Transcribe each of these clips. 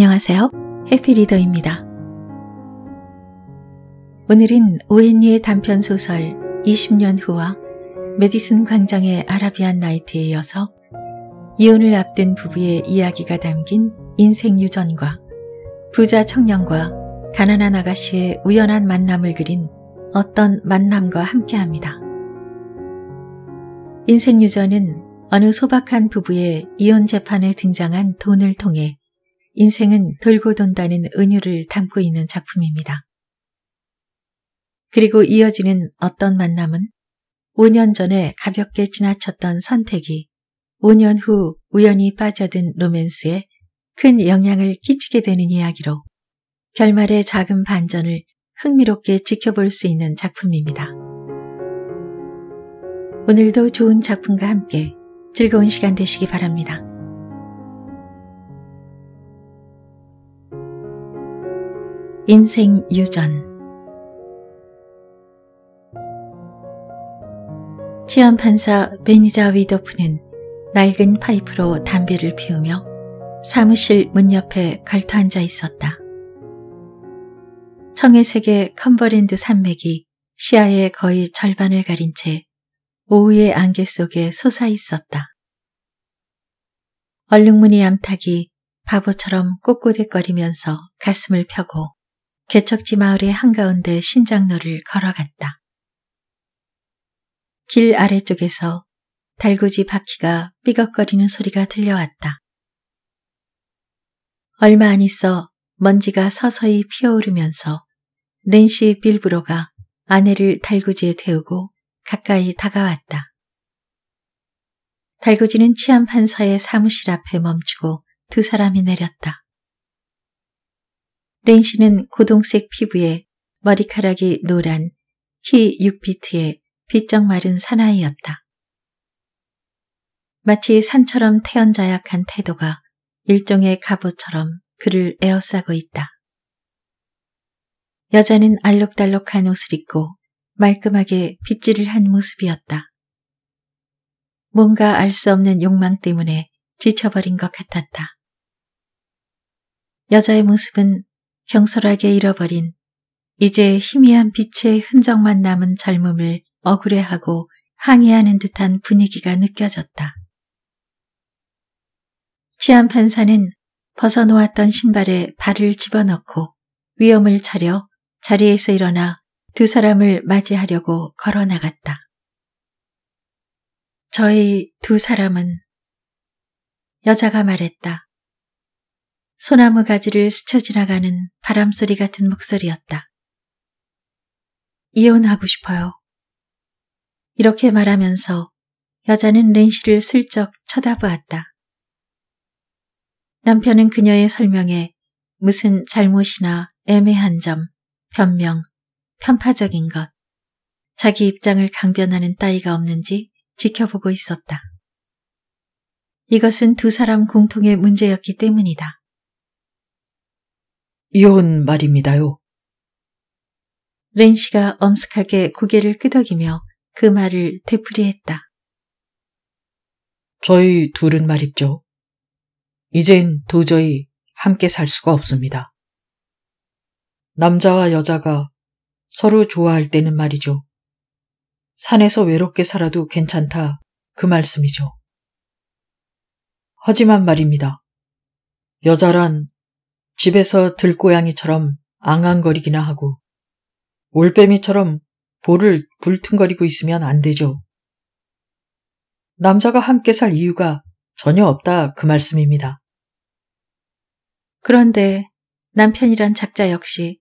안녕하세요. 해피리더입니다. 오늘은 오앤리의 단편 소설 20년 후와 메디슨 광장의 아라비안 나이트에 이어서 이혼을 앞둔 부부의 이야기가 담긴 인생 유전과 부자 청년과 가난한 아가씨의 우연한 만남을 그린 어떤 만남과 함께합니다. 인생 유전은 어느 소박한 부부의 이혼 재판에 등장한 돈을 통해 인생은 돌고 돈다는 은유를 담고 있는 작품입니다. 그리고 이어지는 어떤 만남은 5년 전에 가볍게 지나쳤던 선택이 5년 후 우연히 빠져든 로맨스에 큰 영향을 끼치게 되는 이야기로 결말의 작은 반전을 흥미롭게 지켜볼 수 있는 작품입니다. 오늘도 좋은 작품과 함께 즐거운 시간 되시기 바랍니다. 인생 유전 취안판사 베니자 위더프는 낡은 파이프로 담배를 피우며 사무실 문 옆에 갈터앉아 있었다. 청해색의 컨버랜드 산맥이 시야의 거의 절반을 가린 채 오후의 안개 속에 솟아 있었다. 얼룩무늬 암탉이 바보처럼 꼬꼬댁거리면서 가슴을 펴고 개척지 마을의 한가운데 신장로를 걸어갔다. 길 아래쪽에서 달구지 바퀴가 삐걱거리는 소리가 들려왔다. 얼마 안 있어 먼지가 서서히 피어오르면서 렌시 빌브로가 아내를 달구지에 태우고 가까이 다가왔다. 달구지는 치안 판사의 사무실 앞에 멈추고 두 사람이 내렸다. 렌 씨는 고동색 피부에 머리카락이 노란 키 6피트의 빗쩍 마른 사나이였다. 마치 산처럼 태연자약한 태도가 일종의 갑옷처럼 그를 에어싸고 있다. 여자는 알록달록한 옷을 입고 말끔하게 빗질을 한 모습이었다. 뭔가 알 수 없는 욕망 때문에 지쳐버린 것 같았다. 여자의 모습은 경솔하게 잃어버린 이제 희미한 빛의 흔적만 남은 젊음을 억울해하고 항의하는 듯한 분위기가 느껴졌다. 취한 판사는 벗어놓았던 신발에 발을 집어넣고 위험을 차려 자리에서 일어나 두 사람을 맞이하려고 걸어 나갔다. 저희 두 사람은 여자가 말했다. 소나무 가지를 스쳐 지나가는 바람소리 같은 목소리였다. 이혼하고 싶어요. 이렇게 말하면서 여자는 렌시를 슬쩍 쳐다보았다. 남편은 그녀의 설명에 무슨 잘못이나 애매한 점, 변명, 편파적인 것, 자기 입장을 강변하는 따위가 없는지 지켜보고 있었다. 이것은 두 사람 공통의 문제였기 때문이다. 이혼 말입니다요. 렌시가 엄숙하게 고개를 끄덕이며 그 말을 되풀이했다. 저희 둘은 말입죠. 이젠 도저히 함께 살 수가 없습니다. 남자와 여자가 서로 좋아할 때는 말이죠. 산에서 외롭게 살아도 괜찮다. 그 말씀이죠. 하지만 말입니다. 여자란 집에서 들고양이처럼 앙앙거리기나 하고 올빼미처럼 볼을 불퉁거리고 있으면 안 되죠. 남자가 함께 살 이유가 전혀 없다 그 말씀입니다. 그런데 남편이란 작자 역시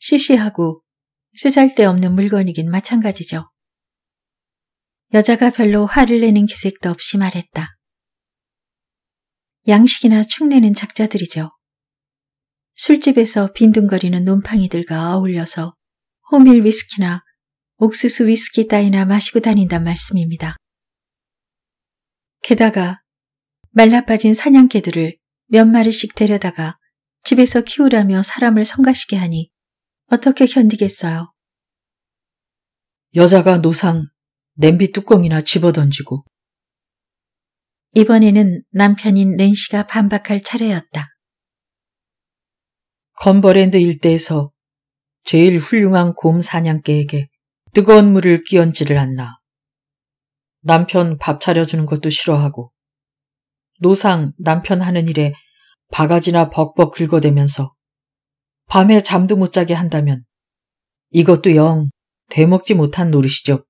시시하고 쓰잘데없는 물건이긴 마찬가지죠. 여자가 별로 화를 내는 기색도 없이 말했다. 양식이나 축내는 작자들이죠. 술집에서 빈둥거리는 논팡이들과 어울려서 호밀 위스키나 옥수수 위스키 따위나 마시고 다닌단 말씀입니다. 게다가 말라빠진 사냥개들을 몇 마리씩 데려다가 집에서 키우라며 사람을 성가시게 하니 어떻게 견디겠어요? 여자가 노상 냄비 뚜껑이나 집어던지고 이번에는 남편인 렌시가 반박할 차례였다. 건버랜드 일대에서 제일 훌륭한 곰 사냥개에게 뜨거운 물을 끼얹지를 않나. 남편 밥 차려주는 것도 싫어하고 노상 남편 하는 일에 바가지나 벅벅 긁어대면서 밤에 잠도 못 자게 한다면 이것도 영 대먹지 못한 노릇이죠.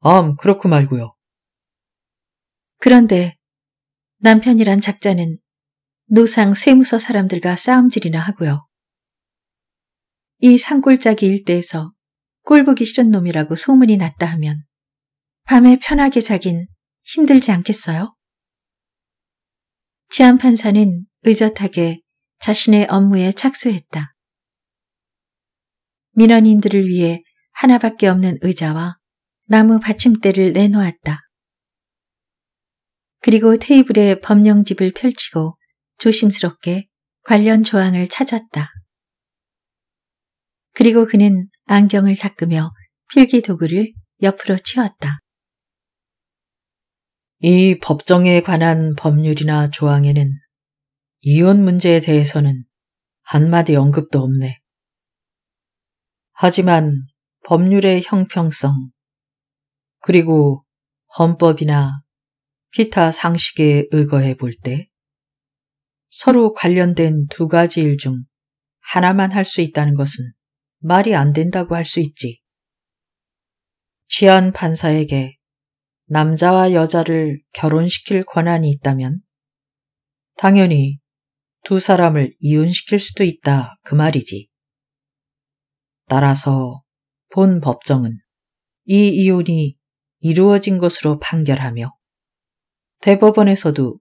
엄 그렇고 말고요. 그런데 남편이란 작자는 노상 세무서 사람들과 싸움질이나 하고요. 이 산골짜기 일대에서 꼴보기 싫은 놈이라고 소문이 났다 하면 밤에 편하게 자긴 힘들지 않겠어요? 취안 판사는 의젓하게 자신의 업무에 착수했다. 민원인들을 위해 하나밖에 없는 의자와 나무 받침대를 내놓았다. 그리고 테이블에 법령집을 펼치고 조심스럽게 관련 조항을 찾았다. 그리고 그는 안경을 닦으며 필기 도구를 옆으로 치웠다. 이 법정에 관한 법률이나 조항에는 이혼 문제에 대해서는 한마디 언급도 없네. 하지만 법률의 형평성, 그리고 헌법이나 기타 상식에 의거해 볼때 서로 관련된 두 가지 일 중 하나만 할 수 있다는 것은 말이 안 된다고 할 수 있지. 지안 판사에게 남자와 여자를 결혼시킬 권한이 있다면 당연히 두 사람을 이혼시킬 수도 있다 그 말이지. 따라서 본 법정은 이 이혼이 이루어진 것으로 판결하며 대법원에서도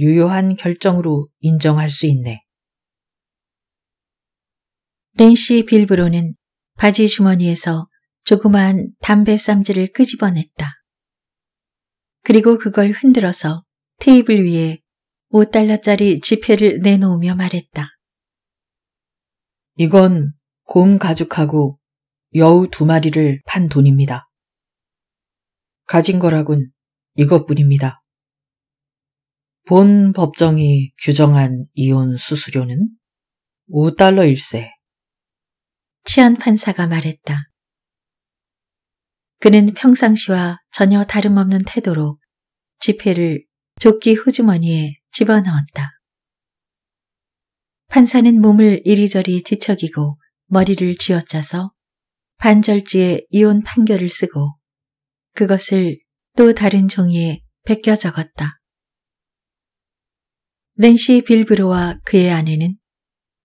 유효한 결정으로 인정할 수 있네. 랜시 빌브로는 바지 주머니에서 조그만 담배 쌈지를 끄집어냈다. 그리고 그걸 흔들어서 테이블 위에 5달러짜리 지폐를 내놓으며 말했다. 이건 곰 가죽하고 여우 두 마리를 판 돈입니다. 가진 거라곤 이것뿐입니다. 본 법정이 규정한 이혼 수수료는 5달러 1세 치안 판사가 말했다. 그는 평상시와 전혀 다름없는 태도로 지폐를 조끼 후주머니에 집어넣었다. 판사는 몸을 이리저리 뒤척이고 머리를 쥐어짜서 반절지에 이혼 판결을 쓰고 그것을 또 다른 종이에 베껴 적었다. 낸시 빌브로와 그의 아내는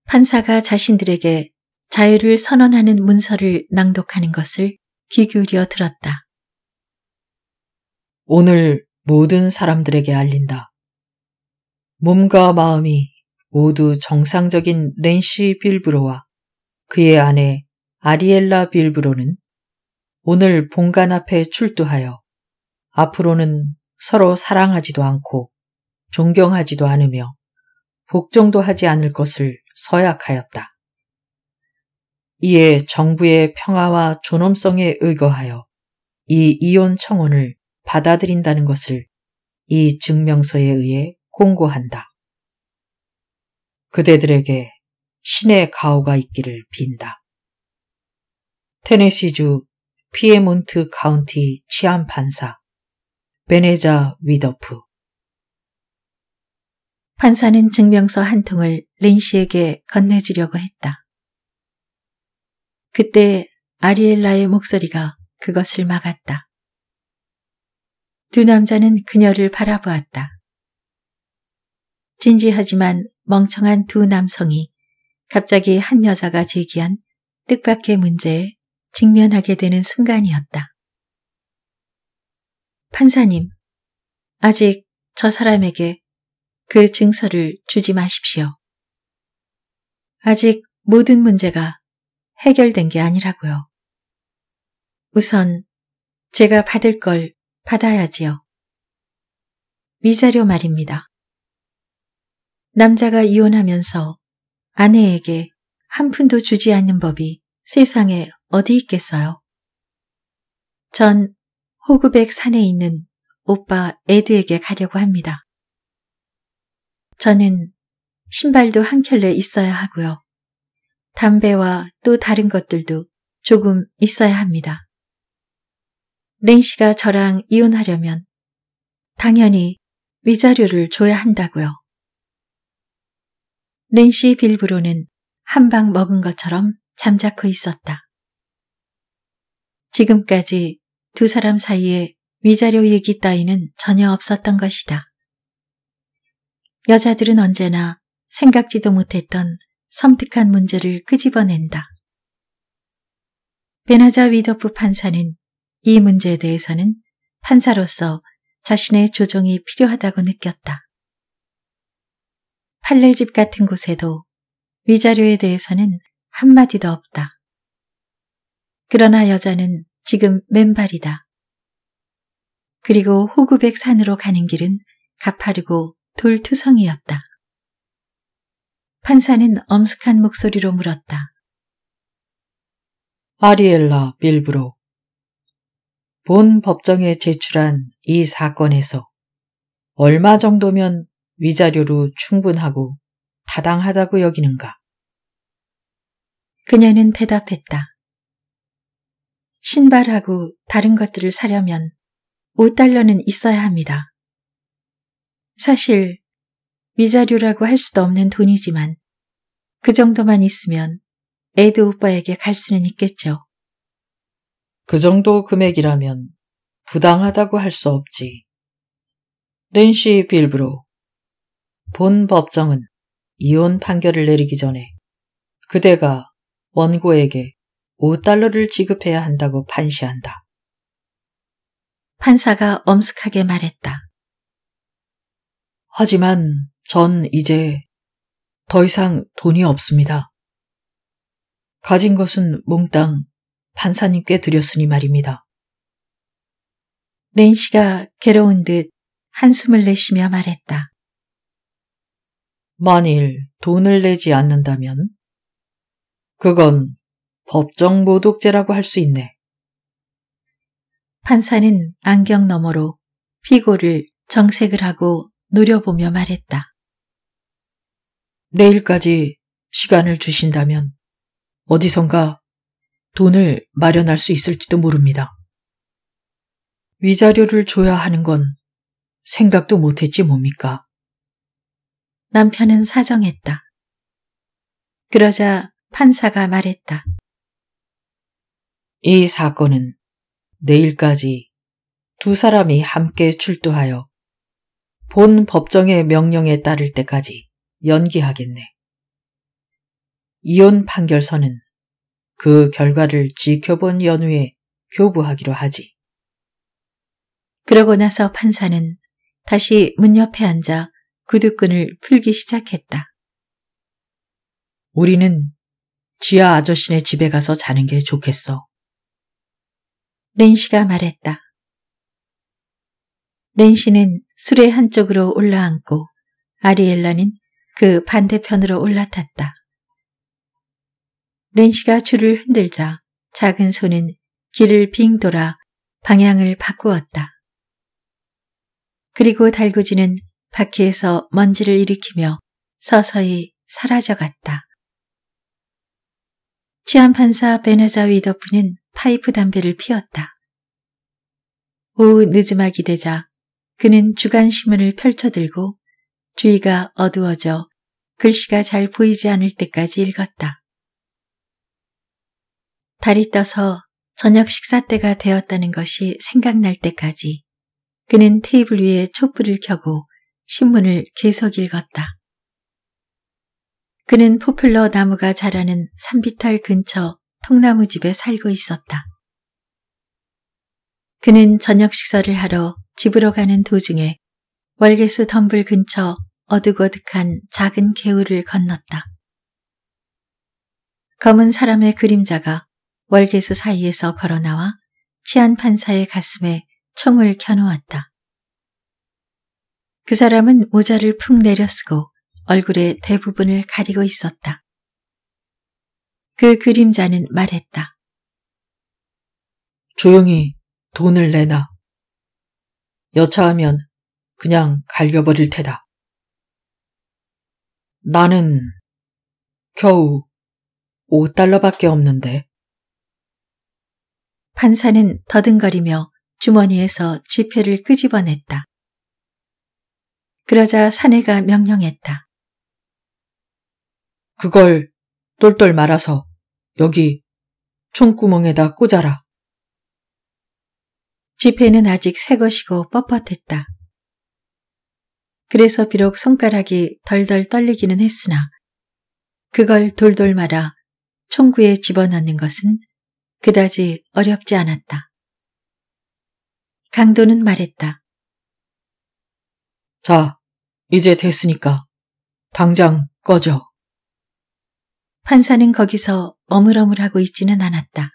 판사가 자신들에게 자유를 선언하는 문서를 낭독하는 것을 귀 기울여 들었다. 오늘 모든 사람들에게 알린다. 몸과 마음이 모두 정상적인 렌시 빌브로와 그의 아내 아리엘라 빌브로는 오늘 본관 앞에 출두하여 앞으로는 서로 사랑하지도 않고 존경하지도 않으며 복종도 하지 않을 것을 서약하였다. 이에 정부의 평화와 존엄성에 의거하여 이 이혼 청원을 받아들인다는 것을 이 증명서에 의해 공고한다. 그대들에게 신의 가호가 있기를 빈다. 테네시주 피에몬트 카운티 치안판사 베네자 위더프 판사는 증명서 한 통을 렌시에게 건네주려고 했다. 그때 아리엘라의 목소리가 그것을 막았다. 두 남자는 그녀를 바라보았다. 진지하지만 멍청한 두 남성이 갑자기 한 여자가 제기한 뜻밖의 문제에 직면하게 되는 순간이었다. 판사님, 아직 저 사람에게 그 증서를 주지 마십시오. 아직 모든 문제가 해결된 게 아니라고요. 우선 제가 받을 걸 받아야지요. 위자료 말입니다. 남자가 이혼하면서 아내에게 한 푼도 주지 않는 법이 세상에 어디 있겠어요? 전 호구백 산에 있는 오빠 에드에게 가려고 합니다. 저는 신발도 한 켤레 있어야 하고요. 담배와 또 다른 것들도 조금 있어야 합니다. 랭 씨가 저랑 이혼하려면 당연히 위자료를 줘야 한다고요. 랭씨빌브로는한 방 먹은 것처럼 잠자코 있었다. 지금까지 두 사람 사이에 위자료 얘기 따위는 전혀 없었던 것이다. 여자들은 언제나 생각지도 못했던 섬뜩한 문제를 끄집어낸다. 베나자 위더프 판사는 이 문제에 대해서는 판사로서 자신의 조정이 필요하다고 느꼈다. 판례집 같은 곳에도 위자료에 대해서는 한마디도 없다. 그러나 여자는 지금 맨발이다. 그리고 호구백 산으로 가는 길은 가파르고 돌투성이였다. 판사는 엄숙한 목소리로 물었다. 아리엘라 빌브로. 본 법정에 제출한 이 사건에서 얼마 정도면 위자료로 충분하고 타당하다고 여기는가? 그녀는 대답했다. 신발하고 다른 것들을 사려면 5달러는 있어야 합니다. 사실 위자료라고할 수도 없는 돈이지만 그 정도만 있으면 에드 오빠에게 갈 수는 있겠죠. 그 정도 금액이라면 부당하다고 할 수 없지. 렌시 빌브로 본 법정은 이혼 판결을 내리기 전에 그대가 원고에게 5달러를 지급해야 한다고 판시한다. 판사가 엄숙하게 말했다. 하지만 전 이제 더 이상 돈이 없습니다. 가진 것은 몽땅 판사님께 드렸으니 말입니다. 렌씨가 괴로운 듯 한숨을 내쉬며 말했다. 만일 돈을 내지 않는다면 그건 법정 모독죄라고 할 수 있네. 판사는 안경 너머로 피고를 정색을 하고 노려보며 말했다. 내일까지 시간을 주신다면 어디선가 돈을 마련할 수 있을지도 모릅니다. 위자료를 줘야 하는 건 생각도 못했지 뭡니까? 남편은 사정했다. 그러자 판사가 말했다. 이 사건은 내일까지 두 사람이 함께 출두하여 본 법정의 명령에 따를 때까지 연기하겠네. 이혼 판결서는 그 결과를 지켜본 연후에 교부하기로 하지. 그러고 나서 판사는 다시 문 옆에 앉아 구두끈을 풀기 시작했다. 우리는 지하 아저씨네 집에 가서 자는 게 좋겠어. 렌시가 말했다. 렌시는 술의 한쪽으로 올라앉고 아리엘라는 그 반대편으로 올라탔다. 렌시가 줄을 흔들자 작은 손은 길을 빙 돌아 방향을 바꾸었다. 그리고 달구지는 바퀴에서 먼지를 일으키며 서서히 사라져갔다. 취한판사 베나자 위더프는 파이프 담배를 피웠다. 오후 늦음악이 되자 그는 주간신문을 펼쳐들고 주위가 어두워져 글씨가 잘 보이지 않을 때까지 읽었다. 달이 떠서 저녁 식사 때가 되었다는 것이 생각날 때까지 그는 테이블 위에 촛불을 켜고 신문을 계속 읽었다. 그는 포플러 나무가 자라는 산비탈 근처 통나무 집에 살고 있었다. 그는 저녁 식사를 하러 집으로 가는 도중에 월계수 덤불 근처 어둑어둑한 작은 개울을 건넜다. 검은 사람의 그림자가 월계수 사이에서 걸어나와 치안 판사의 가슴에 총을 켜놓았다. 그 사람은 모자를 푹 내려쓰고 얼굴의 대부분을 가리고 있었다. 그 그림자는 말했다. 조용히 돈을 내놔. 여차하면 그냥 갈겨버릴 테다. 나는 겨우 5달러밖에 없는데. 판사는 더듬거리며 주머니에서 지폐를 끄집어냈다. 그러자 사내가 명령했다. 그걸 똘똘 말아서 여기 총구멍에다 꽂아라. 지폐는 아직 새 것이고 뻣뻣했다. 그래서 비록 손가락이 덜덜 떨리기는 했으나 그걸 돌돌 말아 총구에 집어넣는 것은 그다지 어렵지 않았다. 강도는 말했다. 자, 이제 됐으니까 당장 꺼져. 판사는 거기서 어물어물하고 있지는 않았다.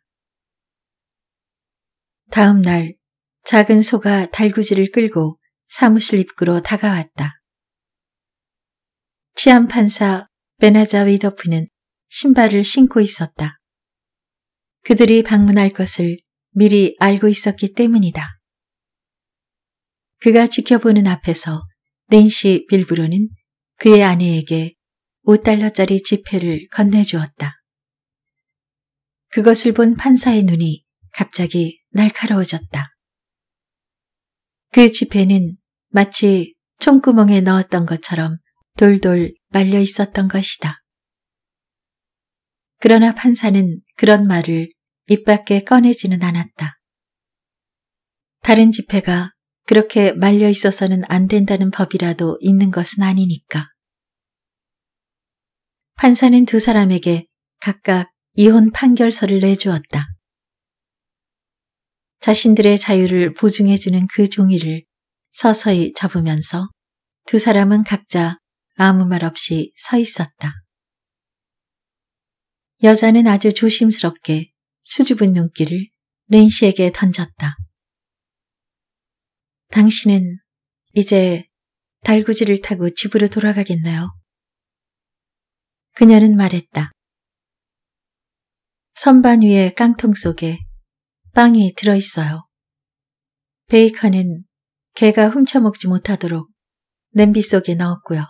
다음 날 작은 소가 달구지를 끌고 사무실 입구로 다가왔다. 치안판사 베나자 위더프는 신발을 신고 있었다. 그들이 방문할 것을 미리 알고 있었기 때문이다. 그가 지켜보는 앞에서 낸시 빌브로는 그의 아내에게 5달러짜리 지폐를 건네주었다. 그것을 본 판사의 눈이 갑자기 날카로워졌다. 그 지폐는 마치 총구멍에 넣었던 것처럼 돌돌 말려 있었던 것이다. 그러나 판사는 그런 말을 입 밖에 꺼내지는 않았다. 다른 지폐가 그렇게 말려 있어서는 안 된다는 법이라도 있는 것은 아니니까. 판사는 두 사람에게 각각 이혼 판결서를 내주었다. 자신들의 자유를 보증해주는 그 종이를 서서히 접으면서 두 사람은 각자 아무 말 없이 서 있었다. 여자는 아주 조심스럽게 수줍은 눈길을 린시에게 던졌다. 당신은 이제 달구지를 타고 집으로 돌아가겠나요? 그녀는 말했다. 선반 위에 깡통 속에 빵이 들어있어요. 베이컨은 개가 훔쳐먹지 못하도록 냄비 속에 넣었고요.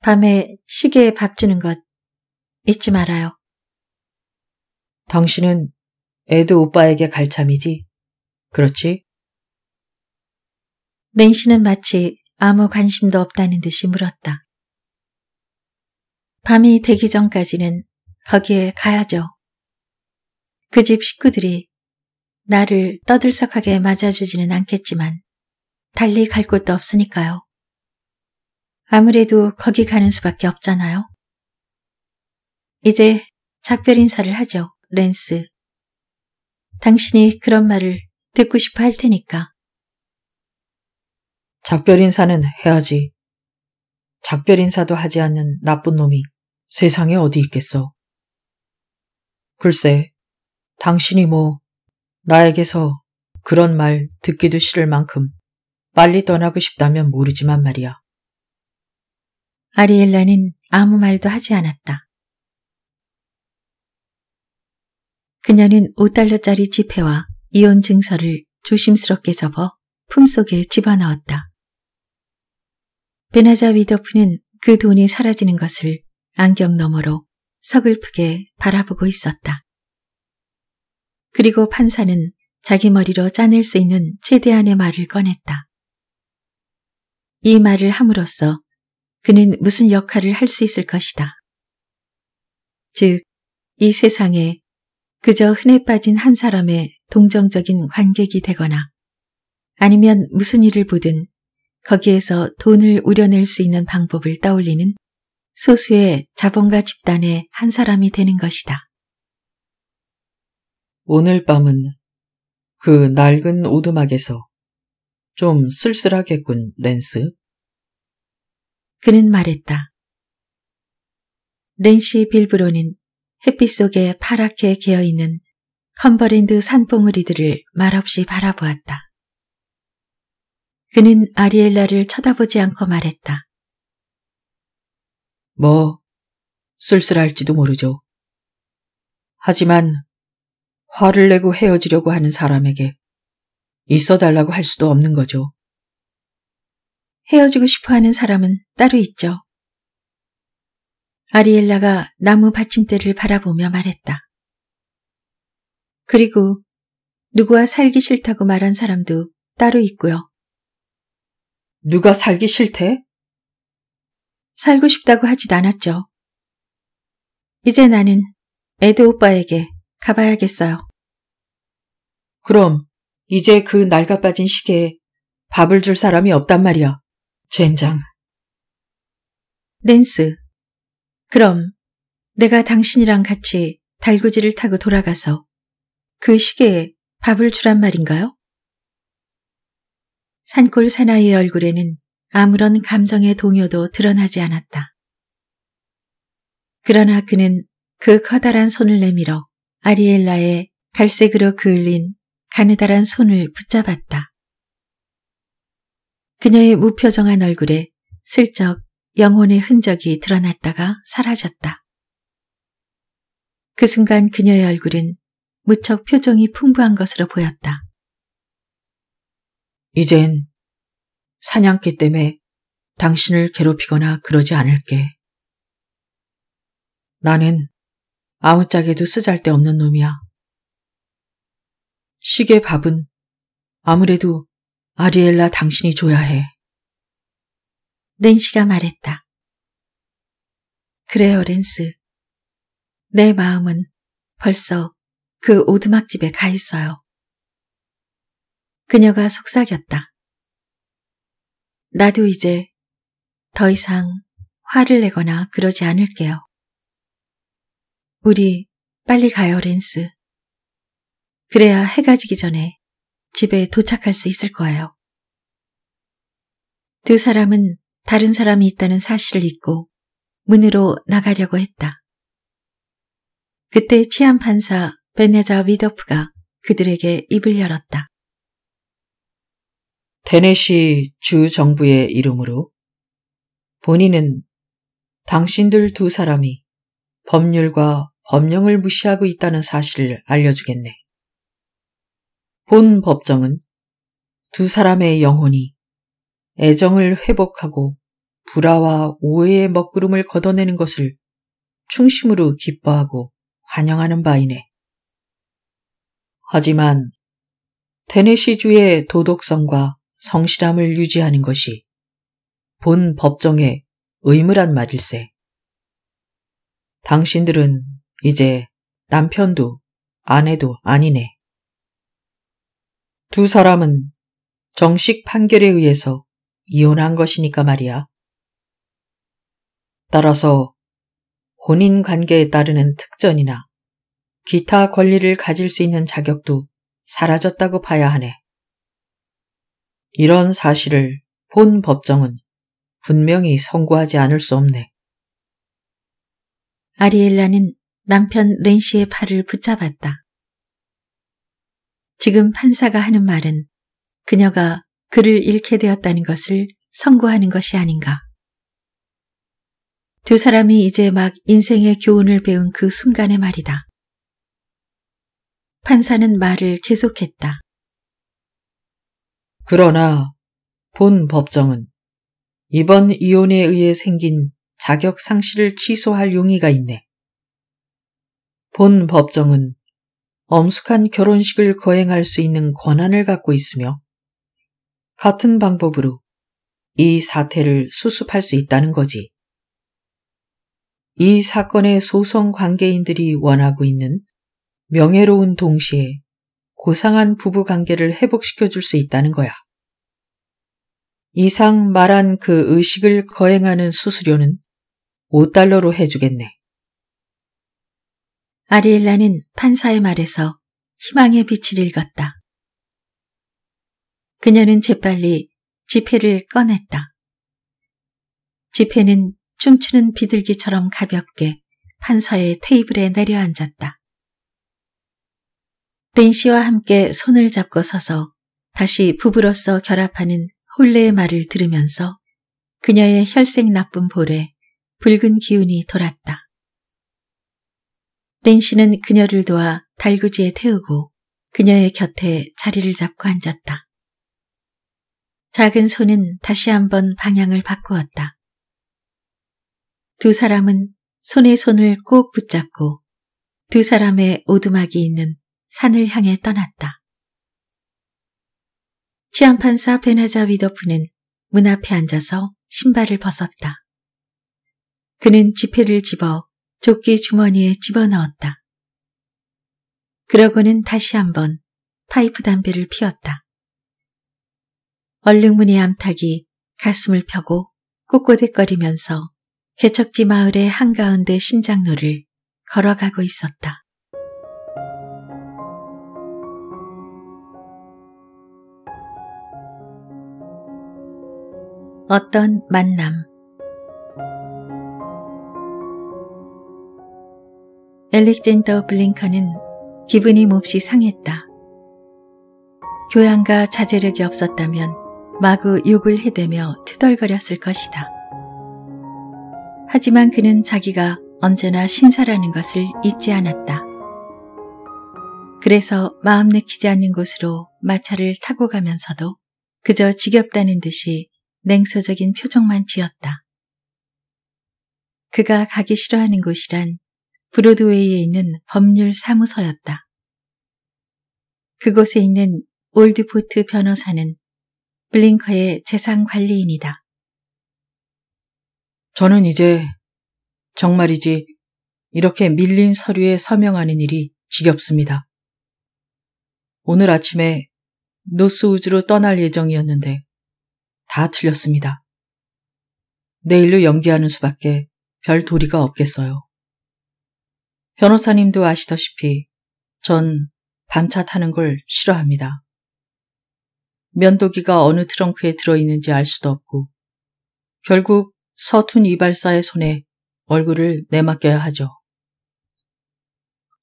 밤에 시계에 밥 주는 것 잊지 말아요. 당신은 애드 오빠에게 갈 참이지. 그렇지? 랭시는 마치 아무 관심도 없다는 듯이 물었다. 밤이 되기 전까지는 거기에 가야죠. 그집 식구들이 나를 떠들썩하게 맞아주지는 않겠지만 달리 갈 곳도 없으니까요. 아무래도 거기 가는 수밖에 없잖아요. 이제 작별 인사를 하죠, 랜스. 당신이 그런 말을 듣고 싶어 할 테니까. 작별 인사는 해야지. 작별 인사도 하지 않는 나쁜 놈이 세상에 어디 있겠어. 글쎄, 당신이 뭐 나에게서 그런 말 듣기도 싫을 만큼 빨리 떠나고 싶다면 모르지만 말이야. 아리엘라는 아무 말도 하지 않았다. 그녀는 5달러짜리 지폐와 이혼 증서를 조심스럽게 접어 품속에 집어넣었다. 베나자 위더프는 그 돈이 사라지는 것을 안경 너머로 서글프게 바라보고 있었다. 그리고 판사는 자기 머리로 짜낼 수 있는 최대한의 말을 꺼냈다. 이 말을 함으로써 그는 무슨 역할을 할 수 있을 것이다. 즉, 이 세상에 그저 흔해 빠진 한 사람의 동정적인 관객이 되거나 아니면 무슨 일을 보든 거기에서 돈을 우려낼 수 있는 방법을 떠올리는 소수의 자본가 집단의 한 사람이 되는 것이다. 오늘 밤은 그 낡은 오두막에서 좀 쓸쓸하겠군, 랜스. 그는 말했다. 랜시 빌브로는 햇빛 속에 파랗게 개어있는 컨버랜드 산봉우리들을 말없이 바라보았다. 그는 아리엘라를 쳐다보지 않고 말했다. 뭐, 쓸쓸할지도 모르죠. 하지만 화를 내고 헤어지려고 하는 사람에게 있어 달라고 할 수도 없는 거죠. 헤어지고 싶어 하는 사람은 따로 있죠. 아리엘라가 나무 받침대를 바라보며 말했다. 그리고 누구와 살기 싫다고 말한 사람도 따로 있고요. 누가 살기 싫대? 살고 싶다고 하진 않았죠. 이제 나는 에드 오빠에게 가봐야겠어요. 그럼 이제 그 낡아빠진 시계에 밥을 줄 사람이 없단 말이야. 젠장. 랜스. 그럼 내가 당신이랑 같이 달구지를 타고 돌아가서 그 시계에 밥을 주란 말인가요? 산골 사나이의 얼굴에는 아무런 감정의 동요도 드러나지 않았다. 그러나 그는 그 커다란 손을 내밀어 아리엘라의 갈색으로 그을린 가느다란 손을 붙잡았다. 그녀의 무표정한 얼굴에 슬쩍 영혼의 흔적이 드러났다가 사라졌다. 그 순간 그녀의 얼굴은 무척 표정이 풍부한 것으로 보였다. 이젠 사냥개 때문에 당신을 괴롭히거나 그러지 않을게. 나는 아무짝에도 쓰잘데없는 놈이야. 시계 밥은 아무래도 아리엘라 당신이 줘야 해. 렌시가 말했다. 그래요, 렌스. 내 마음은 벌써 그 오두막집에 가 있어요. 그녀가 속삭였다. 나도 이제 더 이상 화를 내거나 그러지 않을게요. 우리 빨리 가요, 랜스. 그래야 해가 지기 전에 집에 도착할 수 있을 거예요. 두 사람은 다른 사람이 있다는 사실을 잊고 문으로 나가려고 했다. 그때 치안판사 베네자 위더프가 그들에게 입을 열었다. 테네시 주 정부의 이름으로 본인은 당신들 두 사람이 법률과 법령을 무시하고 있다는 사실을 알려주겠네. 본 법정은 두 사람의 영혼이 애정을 회복하고 불화와 오해의 먹구름을 걷어내는 것을 충심으로 기뻐하고 환영하는 바이네. 하지만 테네시주의 도덕성과 성실함을 유지하는 것이 본 법정의 의무란 말일세. 당신들은 이제 남편도 아내도 아니네. 두 사람은 정식 판결에 의해서 이혼한 것이니까 말이야. 따라서 혼인 관계에 따르는 특전이나 기타 권리를 가질 수 있는 자격도 사라졌다고 봐야 하네. 이런 사실을 본 법정은 분명히 선고하지 않을 수 없네. 아리엘라는 남편 렌시의 팔을 붙잡았다. 지금 판사가 하는 말은 그녀가 그를 잃게 되었다는 것을 선고하는 것이 아닌가. 두 사람이 이제 막 인생의 교훈을 배운 그 순간의 말이다. 판사는 말을 계속했다. 그러나 본 법정은 이번 이혼에 의해 생긴 자격 상실을 취소할 용의가 있네. 본 법정은 엄숙한 결혼식을 거행할 수 있는 권한을 갖고 있으며 같은 방법으로 이 사태를 수습할 수 있다는 거지. 이 사건의 소송 관계인들이 원하고 있는 명예로운 동시에 고상한 부부 관계를 회복시켜 줄 수 있다는 거야. 이상 말한 그 의식을 거행하는 수수료는 5달러로 해주겠네. 아리엘라는 판사의 말에서 희망의 빛을 읽었다. 그녀는 재빨리 지폐를 꺼냈다. 지폐는 춤추는 비둘기처럼 가볍게 판사의 테이블에 내려앉았다. 린시와 함께 손을 잡고 서서 다시 부부로서 결합하는 홀레의 말을 들으면서 그녀의 혈색 나쁜 볼에 붉은 기운이 돌았다. 낸시는 그녀를 도와 달구지에 태우고 그녀의 곁에 자리를 잡고 앉았다. 작은 손은 다시 한번 방향을 바꾸었다. 두 사람은 손에 손을 꼭 붙잡고 두 사람의 오두막이 있는 산을 향해 떠났다. 치안판사 베나자 위더프는 문 앞에 앉아서 신발을 벗었다. 그는 지폐를 집어 조끼 주머니에 집어넣었다. 그러고는 다시 한번 파이프 담배를 피웠다. 얼룩무늬 암탉이 가슴을 펴고 꼬꼬댁거리면서 개척지 마을의 한가운데 신장로를 걸어가고 있었다. 어떤 만남 엘릭젠더 블링컨은 기분이 몹시 상했다. 교양과 자제력이 없었다면 마구 욕을 해대며 투덜거렸을 것이다. 하지만 그는 자기가 언제나 신사라는 것을 잊지 않았다. 그래서 마음 내키지 않는 곳으로 마차를 타고 가면서도 그저 지겹다는 듯이 냉소적인 표정만 지었다. 그가 가기 싫어하는 곳이란 브로드웨이에 있는 법률 사무소였다. 그곳에 있는 올드포트 변호사는 블링커의 재산 관리인이다. 저는 이제 정말이지 이렇게 밀린 서류에 서명하는 일이 지겹습니다. 오늘 아침에 노스우즈로 떠날 예정이었는데 다 틀렸습니다. 내일로 연기하는 수밖에 별 도리가 없겠어요. 변호사님도 아시다시피 전 밤차 타는 걸 싫어합니다. 면도기가 어느 트렁크에 들어있는지 알 수도 없고 결국 서툰 이발사의 손에 얼굴을 내맡겨야 하죠.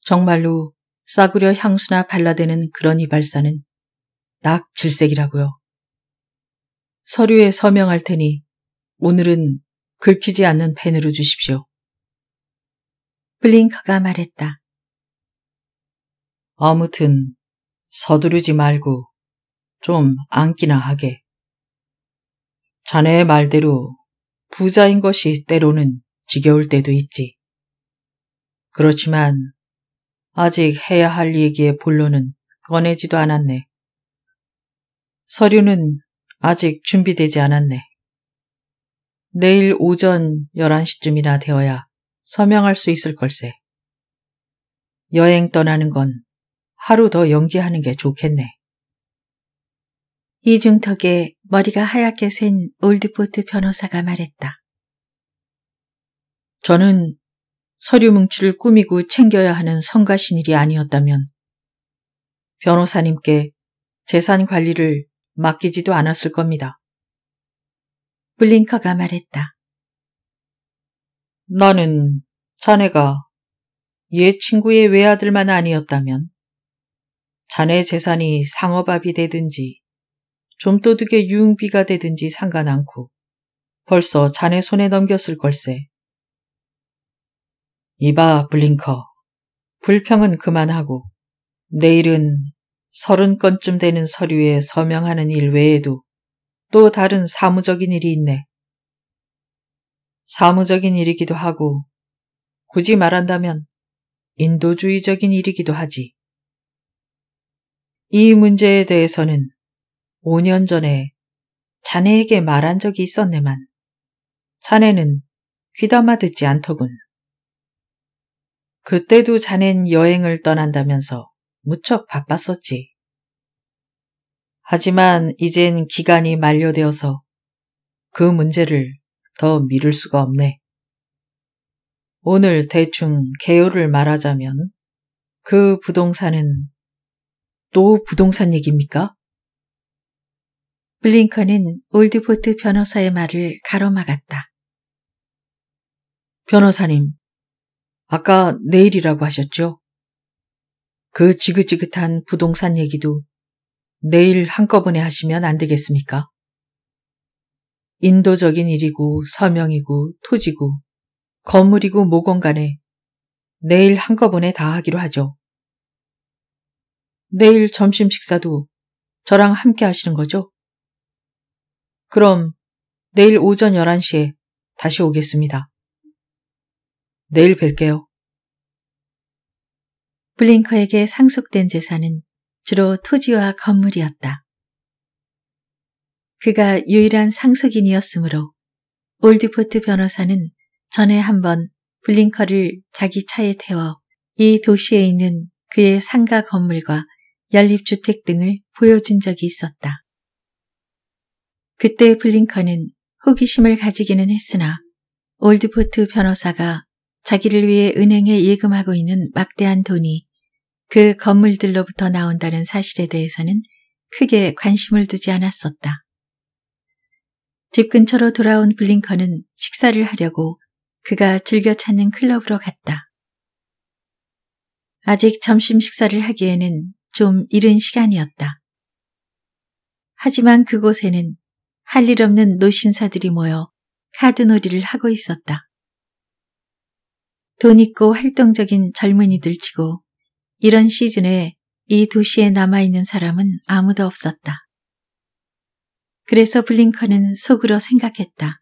정말로 싸구려 향수나 발라대는 그런 이발사는 낙 질색이라고요. 서류에 서명할 테니 오늘은 긁히지 않는 펜으로 주십시오. 블링커가 말했다. 아무튼 서두르지 말고 좀 앉기나 하게. 자네의 말대로 부자인 것이 때로는 지겨울 때도 있지. 그렇지만 아직 해야 할 얘기의 본론은 꺼내지도 않았네. 서류는 아직 준비되지 않았네. 내일 오전 11시쯤이나 되어야 서명할 수 있을 걸세. 여행 떠나는 건 하루 더 연기하는 게 좋겠네. 이중턱에 머리가 하얗게 센 올드포트 변호사가 말했다. 저는 서류 뭉치를 꾸미고 챙겨야 하는 성가신 일이 아니었다면 변호사님께 재산 관리를 맡기지도 않았을 겁니다. 블링커가 말했다. 나는 자네가 옛 친구의 외아들만 아니었다면 자네 재산이 상어밥이 되든지 좀도둑의 유흥비가 되든지 상관 않고 벌써 자네 손에 넘겼을 걸세. 이봐 블링커. 불평은 그만하고 내일은 서른 건쯤 되는 서류에 서명하는 일 외에도 또 다른 사무적인 일이 있네. 사무적인 일이기도 하고, 굳이 말한다면 인도주의적인 일이기도 하지. 이 문제에 대해서는 5년 전에 자네에게 말한 적이 있었네만 자네는 귀담아 듣지 않더군. 그때도 자넨 여행을 떠난다면서 무척 바빴었지. 하지만 이젠 기간이 만료되어서 그 문제를 더 미룰 수가 없네. 오늘 대충 개요를 말하자면 그 부동산은 또 부동산 얘기입니까? 블링컨은 올드포트 변호사의 말을 가로막았다. 변호사님, 아까 내일이라고 하셨죠? 그 지긋지긋한 부동산 얘기도 내일 한꺼번에 하시면 안 되겠습니까? 인도적인 일이고 서명이고 토지고 건물이고 모건 간에 내일 한꺼번에 다 하기로 하죠. 내일 점심 식사도 저랑 함께 하시는 거죠? 그럼 내일 오전 11시에 다시 오겠습니다. 내일 뵐게요. 블링커에게 상속된 재산은 주로 토지와 건물이었다. 그가 유일한 상속인이었으므로 올드포트 변호사는 전에 한 번 블링커를 자기 차에 태워 이 도시에 있는 그의 상가 건물과 연립주택 등을 보여준 적이 있었다. 그때 블링커는 호기심을 가지기는 했으나 올드포트 변호사가 자기를 위해 은행에 예금하고 있는 막대한 돈이 그 건물들로부터 나온다는 사실에 대해서는 크게 관심을 두지 않았었다. 집 근처로 돌아온 블링컨은 식사를 하려고 그가 즐겨 찾는 클럽으로 갔다. 아직 점심 식사를 하기에는 좀 이른 시간이었다. 하지만 그곳에는 할 일 없는 노신사들이 모여 카드놀이를 하고 있었다. 돈 있고 활동적인 젊은이들 치고 이런 시즌에 이 도시에 남아있는 사람은 아무도 없었다. 그래서 블링컨은 속으로 생각했다.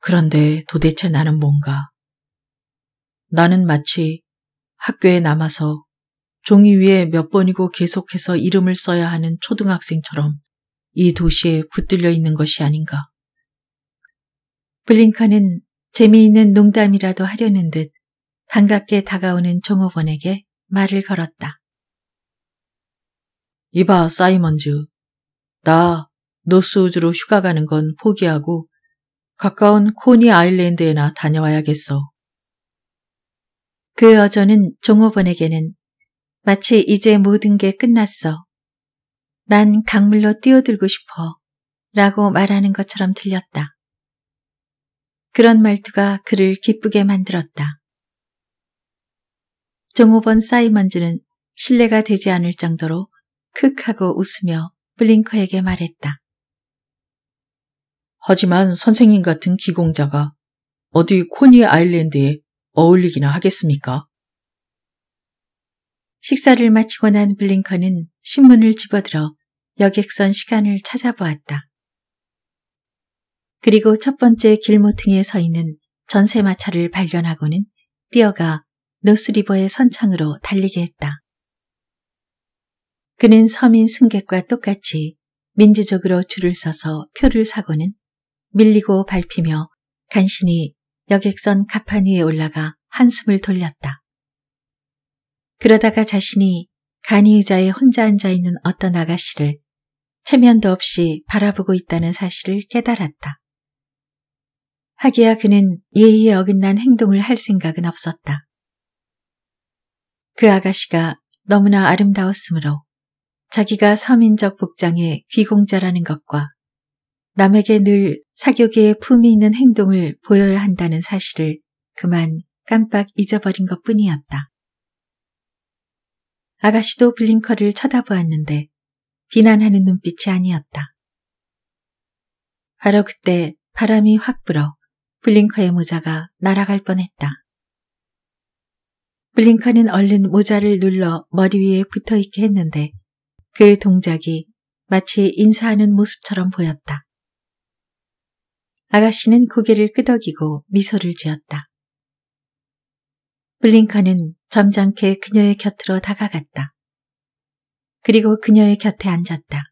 그런데 도대체 나는 뭔가? 나는 마치 학교에 남아서 종이 위에 몇 번이고 계속해서 이름을 써야 하는 초등학생처럼 이 도시에 붙들려 있는 것이 아닌가. 블링컨은 재미있는 농담이라도 하려는 듯 반갑게 다가오는 종업원에게 말을 걸었다. 이봐, 사이먼즈. 나 노스우즈로 휴가 가는 건 포기하고 가까운 코니 아일랜드에나 다녀와야겠어. 그 여전은 종업원에게는 마치 이제 모든 게 끝났어. 난 강물로 뛰어들고 싶어. 라고 말하는 것처럼 들렸다. 그런 말투가 그를 기쁘게 만들었다. 종업원 사이먼즈는 신뢰가 되지 않을 정도로 คึ하고 웃으며 블링커에게 말했다. 하지만 선생님 같은 기공자가 어디 코니 아일랜드에 어울리기나 하겠습니까? 식사를 마치고 난 블링커는 신문을 집어들어 여객선 시간을 찾아보았다. 그리고 첫 번째 길모퉁이에 서 있는 전세마차를 발견하고는 뛰어가 노스리버의 선창으로 달리게 했다. 그는 서민 승객과 똑같이 민주적으로 줄을 서서 표를 사고는 밀리고 밟히며 간신히 여객선 갑판 위에 올라가 한숨을 돌렸다. 그러다가 자신이 간이의자에 혼자 앉아있는 어떤 아가씨를 체면도 없이 바라보고 있다는 사실을 깨달았다. 하기야 그는 예의에 어긋난 행동을 할 생각은 없었다. 그 아가씨가 너무나 아름다웠으므로 자기가 서민적 복장의 귀공자라는 것과 남에게 늘 사교계의 품이 있는 행동을 보여야 한다는 사실을 그만 깜빡 잊어버린 것 뿐이었다. 아가씨도 블링커를 쳐다보았는데 비난하는 눈빛이 아니었다. 바로 그때 바람이 확 불어 블링커의 모자가 날아갈 뻔했다. 블링커는 얼른 모자를 눌러 머리 위에 붙어있게 했는데 그 동작이 마치 인사하는 모습처럼 보였다. 아가씨는 고개를 끄덕이고 미소를 지었다. 블링카는 점잖게 그녀의 곁으로 다가갔다. 그리고 그녀의 곁에 앉았다.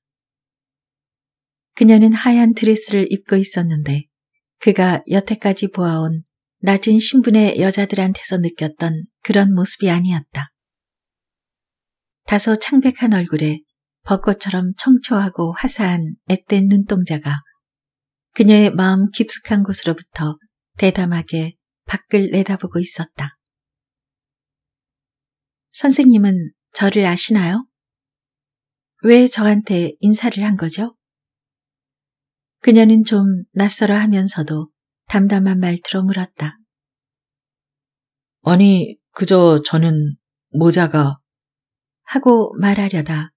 그녀는 하얀 드레스를 입고 있었는데 그가 여태까지 보아온 낮은 신분의 여자들한테서 느꼈던 그런 모습이 아니었다. 다소 창백한 얼굴에 벚꽃처럼 청초하고 화사한 앳된 눈동자가 그녀의 마음 깊숙한 곳으로부터 대담하게 밖을 내다보고 있었다. 선생님은 저를 아시나요? 왜 저한테 인사를 한 거죠? 그녀는 좀 낯설어 하면서도 담담한 말투로 물었다. 아니, 그저 저는 모자가 하고 말하려다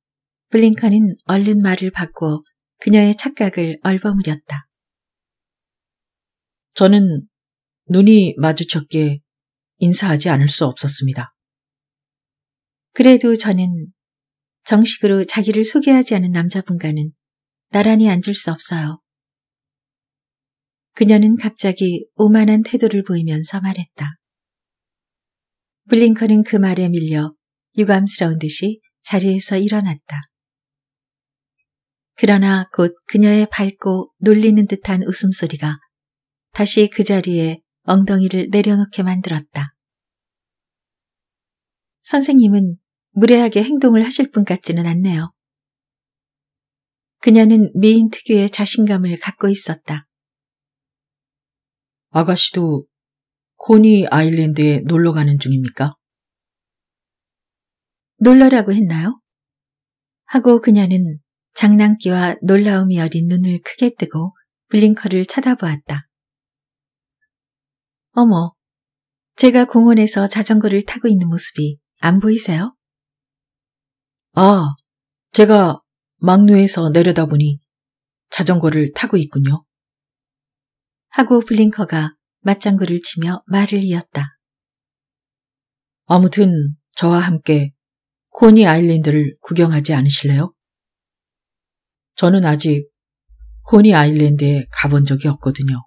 블링컨은 얼른 말을 바꾸어 그녀의 착각을 얼버무렸다. 저는 눈이 마주쳤기에 인사하지 않을 수 없었습니다. 그래도 저는 정식으로 자기를 소개하지 않은 남자분과는 나란히 앉을 수 없어요. 그녀는 갑자기 오만한 태도를 보이면서 말했다. 블링컨은 그 말에 밀려 유감스러운 듯이 자리에서 일어났다. 그러나 곧 그녀의 밝고 놀리는 듯한 웃음소리가 다시 그 자리에 엉덩이를 내려놓게 만들었다. 선생님은 무례하게 행동을 하실 분 같지는 않네요. 그녀는 미인 특유의 자신감을 갖고 있었다. 아가씨도 코니 아일랜드에 놀러 가는 중입니까? 놀러라고 했나요? 하고 그녀는 장난기와 놀라움이 어린 눈을 크게 뜨고 블링커를 쳐다보았다. 어머, 제가 공원에서 자전거를 타고 있는 모습이 안 보이세요? 아, 제가 막루에서 내려다보니 자전거를 타고 있군요. 하고 블링커가 맞장구를 치며 말을 이었다. 아무튼 저와 함께 코니 아일랜드를 구경하지 않으실래요? 저는 아직 코니 아일랜드에 가본 적이 없거든요.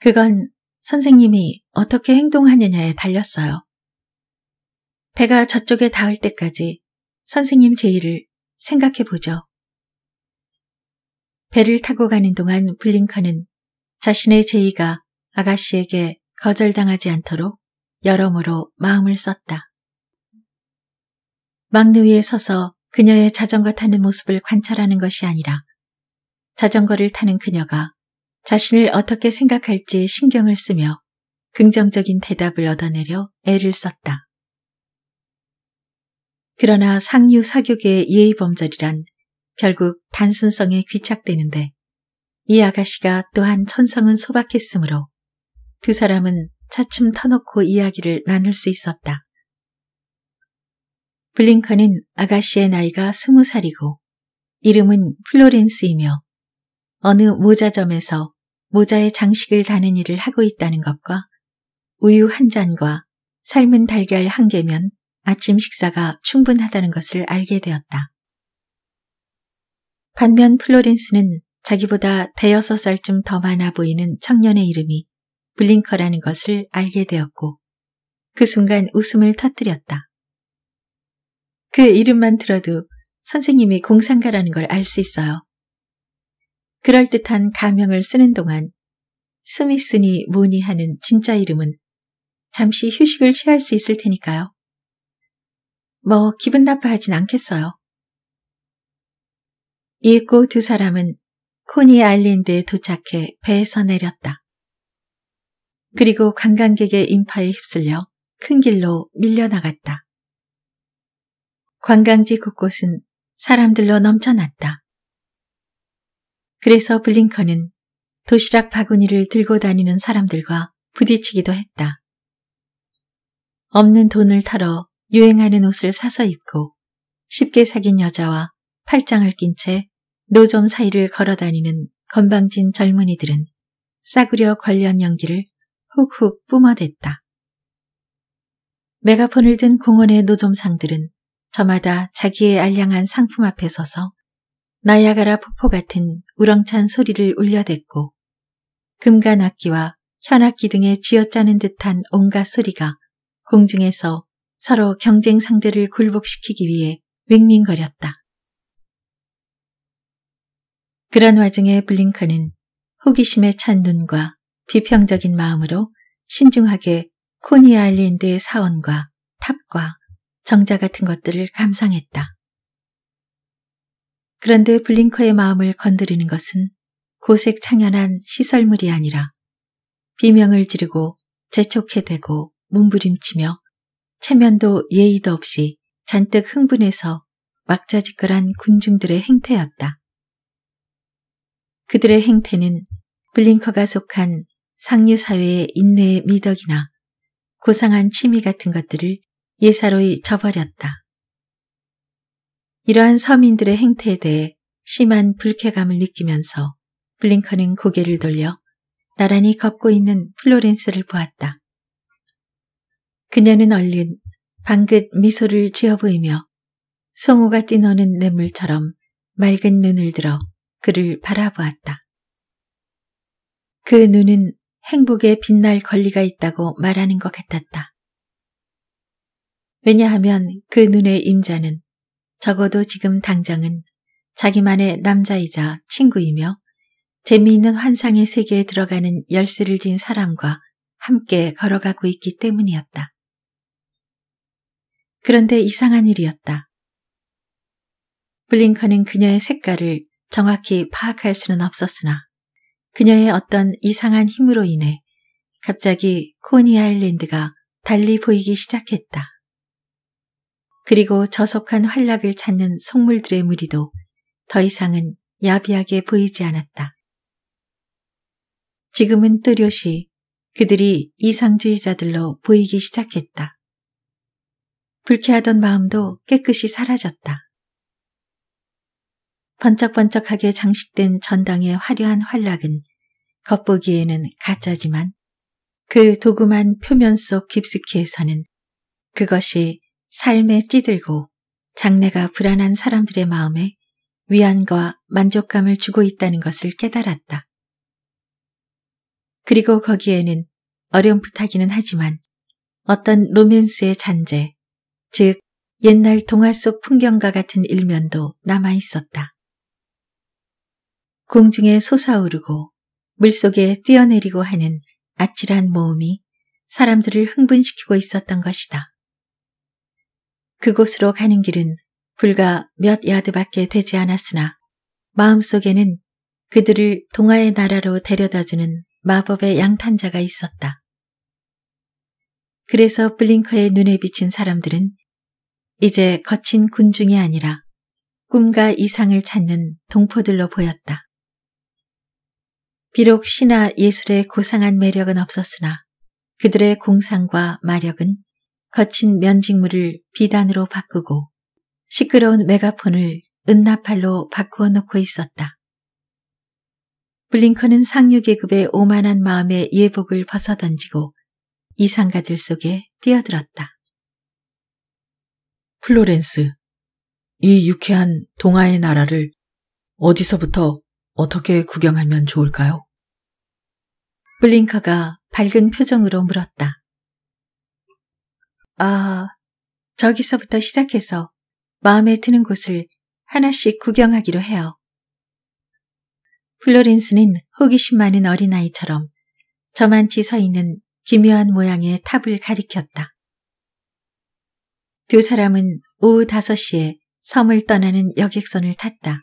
그건 선생님이 어떻게 행동하느냐에 달렸어요. 배가 저쪽에 닿을 때까지 선생님 제의를 생각해 보죠. 배를 타고 가는 동안 블링컨는 자신의 제의가 아가씨에게 거절당하지 않도록 여러모로 마음을 썼다. 막루 위에 서서 그녀의 자전거 타는 모습을 관찰하는 것이 아니라 자전거를 타는 그녀가 자신을 어떻게 생각할지 신경을 쓰며 긍정적인 대답을 얻어내려 애를 썼다. 그러나 상류 사교계의 예의범절이란 결국 단순성에 귀착되는데 이 아가씨가 또한 천성은 소박했으므로 두 사람은 차츰 터놓고 이야기를 나눌 수 있었다. 블링컨은 아가씨의 나이가 스무 살이고 이름은 플로렌스이며 어느 모자점에서 모자의 장식을 다는 일을 하고 있다는 것과 우유 한 잔과 삶은 달걀 한 개면 아침 식사가 충분하다는 것을 알게 되었다. 반면 플로렌스는 자기보다 대여섯 살쯤 더 많아 보이는 청년의 이름이 블링커라는 것을 알게 되었고 그 순간 웃음을 터뜨렸다. 그 이름만 들어도 선생님이 공상가라는 걸 알 수 있어요. 그럴듯한 가명을 쓰는 동안 스미스니 모니 하는 진짜 이름은 잠시 휴식을 취할 수 있을 테니까요. 뭐 기분 나빠하진 않겠어요. 이윽고 두 사람은 코니 아일랜드에 도착해 배에서 내렸다. 그리고 관광객의 인파에 휩쓸려 큰 길로 밀려나갔다. 관광지 곳곳은 사람들로 넘쳐났다. 그래서 블링컨은 도시락 바구니를 들고 다니는 사람들과 부딪히기도 했다. 없는 돈을 털어 유행하는 옷을 사서 입고 쉽게 사귄 여자와 팔짱을 낀 채 노점 사이를 걸어 다니는 건방진 젊은이들은 싸구려 관련 연기를 훅훅 뿜어댔다. 메가폰을 든 공원의 노점상들은 저마다 자기의 알량한 상품 앞에 서서 나야가라 폭포 같은 우렁찬 소리를 울려댔고 금관악기와 현악기 등의 쥐어짜는 듯한 온갖 소리가 공중에서 서로 경쟁 상대를 굴복시키기 위해 윙윙거렸다. 그런 와중에 블링컨은 호기심에 찬 눈과 비평적인 마음으로 신중하게 코니 아일랜드의 사원과 탑과 정자 같은 것들을 감상했다. 그런데 블링커의 마음을 건드리는 것은 고색 창연한 시설물이 아니라 비명을 지르고 재촉해대고 몸부림치며 체면도 예의도 없이 잔뜩 흥분해서 막자지껄한 군중들의 행태였다. 그들의 행태는 블링커가 속한 상류사회의 인내의 미덕이나 고상한 취미 같은 것들을 예사로이 저버렸다. 이러한 서민들의 행태에 대해 심한 불쾌감을 느끼면서 블링커은 고개를 돌려 나란히 걷고 있는 플로렌스를 보았다. 그녀는 얼른 방긋 미소를 지어 보이며 송호가 뛰노는 냇물처럼 맑은 눈을 들어 그를 바라보았다. 그 눈은 행복에 빛날 권리가 있다고 말하는 것 같았다. 왜냐하면 그 눈의 임자는 적어도 지금 당장은 자기만의 남자이자 친구이며 재미있는 환상의 세계에 들어가는 열쇠를 쥔 사람과 함께 걸어가고 있기 때문이었다. 그런데 이상한 일이었다. 블링컨은 그녀의 색깔을 정확히 파악할 수는 없었으나 그녀의 어떤 이상한 힘으로 인해 갑자기 코니 아일랜드가 달리 보이기 시작했다. 그리고 저속한 활락을 찾는 속물들의 무리도 더 이상은 야비하게 보이지 않았다. 지금은 또렷이 그들이 이상주의자들로 보이기 시작했다. 불쾌하던 마음도 깨끗이 사라졌다. 번쩍번쩍하게 장식된 전당의 화려한 활락은 겉보기에는 가짜지만 그 도구만 표면 속 깊숙이에서는 그것이 삶에 찌들고 장래가 불안한 사람들의 마음에 위안과 만족감을 주고 있다는 것을 깨달았다. 그리고 거기에는 어렴풋하기는 하지만 어떤 로맨스의 잔재, 즉 옛날 동화 속 풍경과 같은 일면도 남아 있었다. 공중에 솟아오르고 물속에 뛰어내리고 하는 아찔한 모음이 사람들을 흥분시키고 있었던 것이다. 그곳으로 가는 길은 불과 몇 야드밖에 되지 않았으나 마음속에는 그들을 동화의 나라로 데려다주는 마법의 양탄자가 있었다. 그래서 블링커의 눈에 비친 사람들은 이제 거친 군중이 아니라 꿈과 이상을 찾는 동포들로 보였다. 비록 신화 예술의 고상한 매력은 없었으나 그들의 공상과 마력은 거친 면직물을 비단으로 바꾸고 시끄러운 메가폰을 은나팔로 바꾸어 놓고 있었다. 블링컨은 상류계급의 오만한 마음에 예복을 벗어던지고 이상가들 속에 뛰어들었다. 플로렌스, 이 유쾌한 동화의 나라를 어디서부터 어떻게 구경하면 좋을까요? 블링커가 밝은 표정으로 물었다. 아, 저기서부터 시작해서 마음에 드는 곳을 하나씩 구경하기로 해요. 플로렌스는 호기심 많은 어린아이처럼 저만치 서 있는 기묘한 모양의 탑을 가리켰다. 두 사람은 오후 5시에 섬을 떠나는 여객선을 탔다.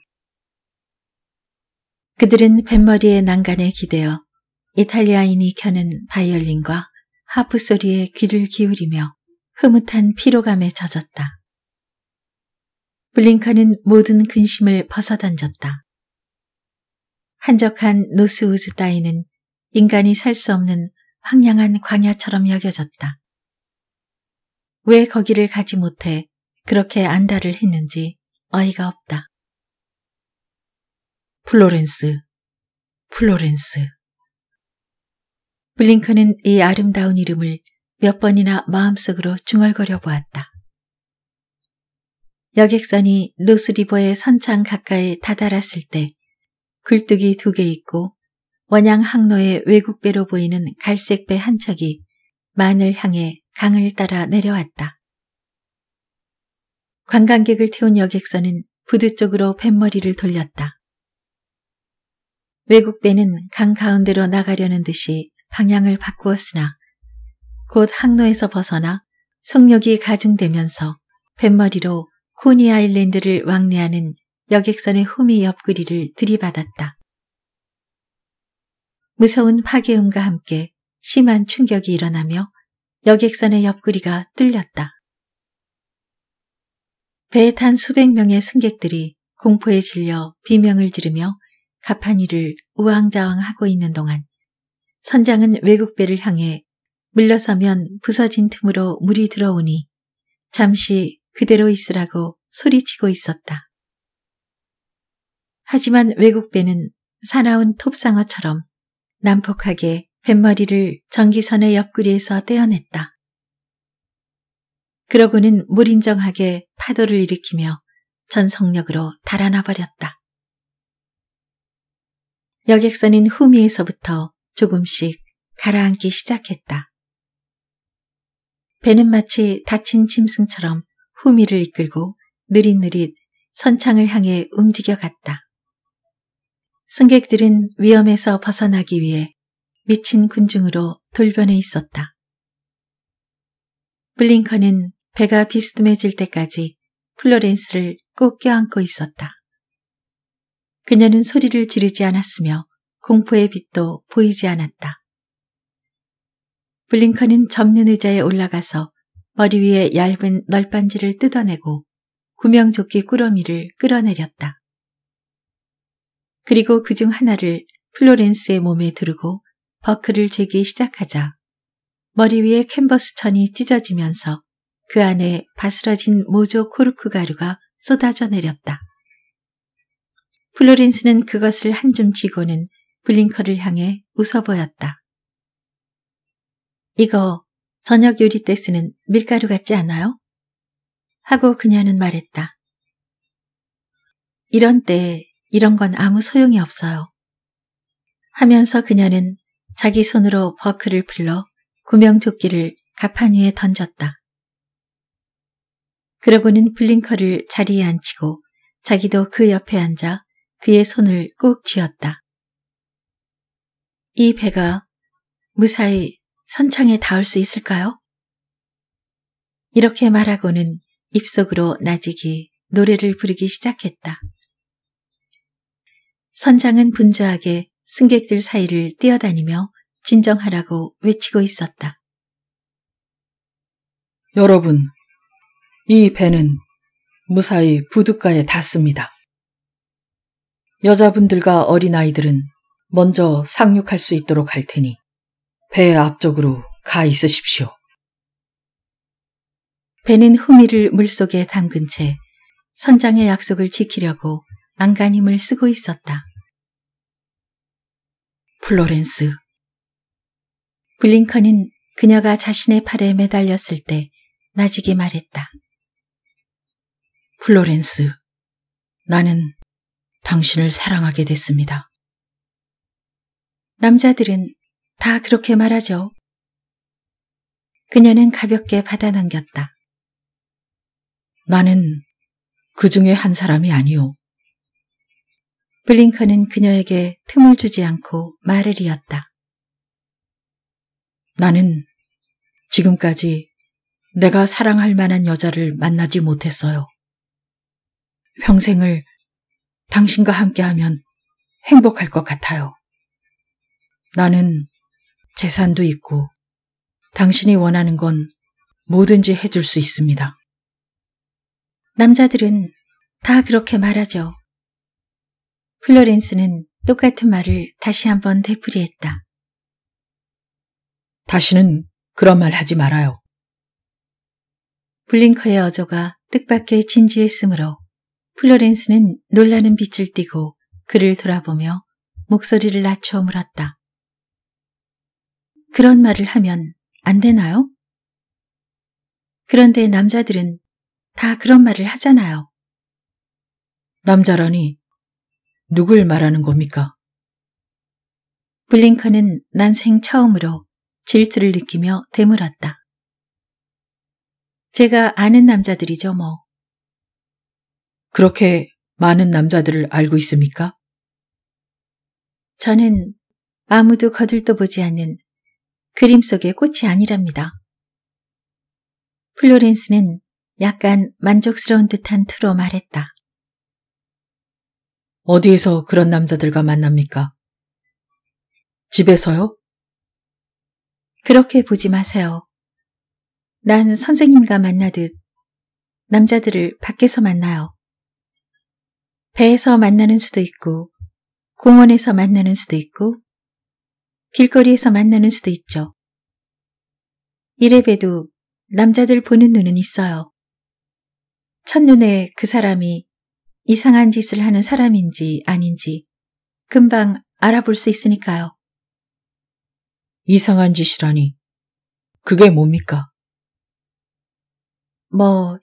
그들은 뱃머리의 난간에 기대어 이탈리아인이 켜는 바이올린과 하프 소리에 귀를 기울이며 흐뭇한 피로감에 젖었다. 블링카는 모든 근심을 벗어던졌다. 한적한 노스우즈 따위는 인간이 살 수 없는 황량한 광야처럼 여겨졌다. 왜 거기를 가지 못해 그렇게 안달을 했는지 어이가 없다. 플로렌스, 플로렌스. 블링컨는이 아름다운 이름을 몇 번이나 마음속으로 중얼거려 보았다. 여객선이 루스리버의 선창 가까이 다다랐을 때 굴뚝이 두 개 있고 원양 항로의 외국배로 보이는 갈색배 한 척이 만을 향해 강을 따라 내려왔다. 관광객을 태운 여객선은 부두 쪽으로 뱃머리를 돌렸다. 외국배는 강 가운데로 나가려는 듯이 방향을 바꾸었으나 곧 항로에서 벗어나 속력이 가중되면서 뱃머리로 코니 아일랜드를 왕래하는 여객선의 후미 옆구리를 들이받았다. 무서운 파괴음과 함께 심한 충격이 일어나며 여객선의 옆구리가 뚫렸다. 배에 탄 수백 명의 승객들이 공포에 질려 비명을 지르며 가판위를 우왕좌왕 하고 있는 동안 선장은 외국 배를 향해 물러서면 부서진 틈으로 물이 들어오니 잠시 그대로 있으라고 소리치고 있었다. 하지만 외국배는 사나운 톱상어처럼 난폭하게 뱃머리를 전기선의 옆구리에서 떼어냈다. 그러고는 무인정하게 파도를 일으키며 전속력으로 달아나 버렸다. 여객선인 후미에서부터 조금씩 가라앉기 시작했다. 배는 마치 닥친 짐승처럼 후미를 이끌고 느릿느릿 선창을 향해 움직여갔다. 승객들은 위험에서 벗어나기 위해 미친 군중으로 돌변해 있었다. 블링커는 배가 비스듬해질 때까지 플로렌스를 꼭 껴안고 있었다. 그녀는 소리를 지르지 않았으며 공포의 빛도 보이지 않았다. 블링컨은 접는 의자에 올라가서 머리 위에 얇은 널빤지를 뜯어내고 구명조끼 꾸러미를 끌어내렸다. 그리고 그 중 하나를 플로렌스의 몸에 두르고 버클을 재기 시작하자 머리 위에 캔버스 천이 찢어지면서 그 안에 바스러진 모조 코르크 가루가 쏟아져 내렸다. 플로렌스는 그것을 한 줌 쥐고는 블링커를 향해 웃어 보였다. 이거 저녁 요리 때 쓰는 밀가루 같지 않아요? 하고 그녀는 말했다. 이런 때 이런 건 아무 소용이 없어요. 하면서 그녀는 자기 손으로 버클을 풀러 구명조끼를 가판 위에 던졌다. 그러고는 블링커를 자리에 앉히고 자기도 그 옆에 앉아 그의 손을 꼭 쥐었다. 이 배가 무사히 선창에 닿을 수 있을까요? 이렇게 말하고는 입속으로 나직이 노래를 부르기 시작했다. 선장은 분주하게 승객들 사이를 뛰어다니며 진정하라고 외치고 있었다. 여러분, 이 배는 무사히 부둣가에 닿습니다. 여자분들과 어린아이들은 먼저 상륙할 수 있도록 할 테니 배 앞쪽으로 가 있으십시오. 배는 후미를 물속에 담근 채 선장의 약속을 지키려고 안간힘을 쓰고 있었다. 플로렌스. 블링컨은 그녀가 자신의 팔에 매달렸을 때 나지게 말했다. 플로렌스, 나는 당신을 사랑하게 됐습니다. 남자들은 다 그렇게 말하죠. 그녀는 가볍게 받아넘겼다. 나는 그 중에 한 사람이 아니오. 블링커는 그녀에게 틈을 주지 않고 말을 이었다. 나는 지금까지 내가 사랑할 만한 여자를 만나지 못했어요. 평생을 당신과 함께하면 행복할 것 같아요. 나는 재산도 있고 당신이 원하는 건 뭐든지 해줄 수 있습니다. 남자들은 다 그렇게 말하죠. 플로렌스는 똑같은 말을 다시 한번 되풀이했다. 다시는 그런 말 하지 말아요. 블링커의 어조가 뜻밖의 진지했으므로 플로렌스는 놀라는 빛을 띠고 그를 돌아보며 목소리를 낮춰 물었다. 그런 말을 하면 안 되나요? 그런데 남자들은 다 그런 말을 하잖아요. 남자라니 누굴 말하는 겁니까? 블링컨은 난생 처음으로 질투를 느끼며 되물었다. 제가 아는 남자들이죠, 뭐. 그렇게 많은 남자들을 알고 있습니까? 저는 아무도 거들떠 보지 않는 그림 속의 꽃이 아니랍니다. 플로렌스는 약간 만족스러운 듯한 투로 말했다. 어디에서 그런 남자들과 만납니까? 집에서요? 그렇게 보지 마세요. 난 선생님과 만나듯 남자들을 밖에서 만나요. 배에서 만나는 수도 있고 공원에서 만나는 수도 있고 길거리에서 만나는 수도 있죠. 이래봬도 남자들 보는 눈은 있어요. 첫눈에 그 사람이 이상한 짓을 하는 사람인지 아닌지 금방 알아볼 수 있으니까요. 이상한 짓이라니. 그게 뭡니까? 뭐,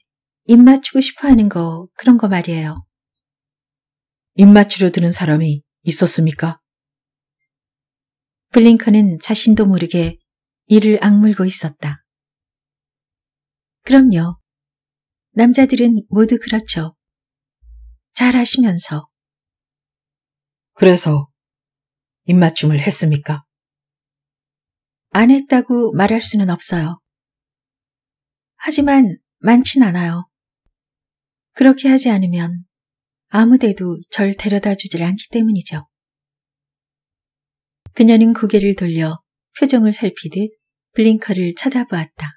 입 맞추고 싶어 하는 거, 그런 거 말이에요. 입 맞추려 드는 사람이 있었습니까? 블링컨은 자신도 모르게 이를 악물고 있었다. 그럼요. 남자들은 모두 그렇죠. 잘 하시면서. 그래서 입맞춤을 했습니까? 안 했다고 말할 수는 없어요. 하지만 많진 않아요. 그렇게 하지 않으면 아무데도 절 데려다 주질 않기 때문이죠. 그녀는 고개를 돌려 표정을 살피듯 블링커를 쳐다보았다.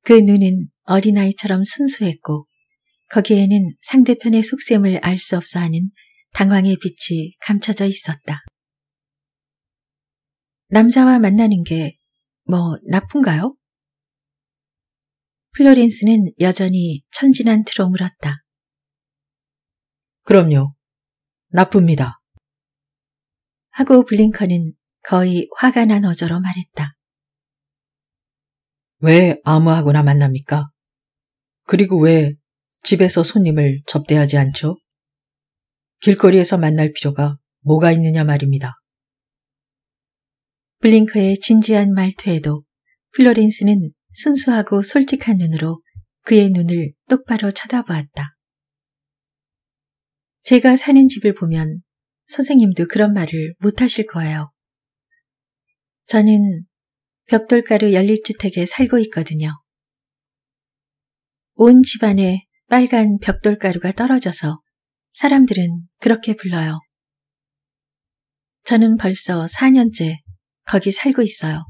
그 눈은 어린아이처럼 순수했고 거기에는 상대편의 속셈을 알 수 없어 하는 당황의 빛이 감춰져 있었다. 남자와 만나는 게 뭐 나쁜가요? 플로렌스는 여전히 천진한 트로 물었다. 그럼요. 나쁩니다. 하고 블링컨은 거의 화가 난 어조로 말했다. 왜 아무하고나 만납니까? 그리고 왜 집에서 손님을 접대하지 않죠? 길거리에서 만날 필요가 뭐가 있느냐 말입니다. 블링커의 진지한 말투에도 플로린스는 순수하고 솔직한 눈으로 그의 눈을 똑바로 쳐다보았다. 제가 사는 집을 보면 선생님도 그런 말을 못하실 거예요. 저는 벽돌가루 연립주택에 살고 있거든요. 온 집안에 빨간 벽돌가루가 떨어져서 사람들은 그렇게 불러요. 저는 벌써 4년째 거기 살고 있어요.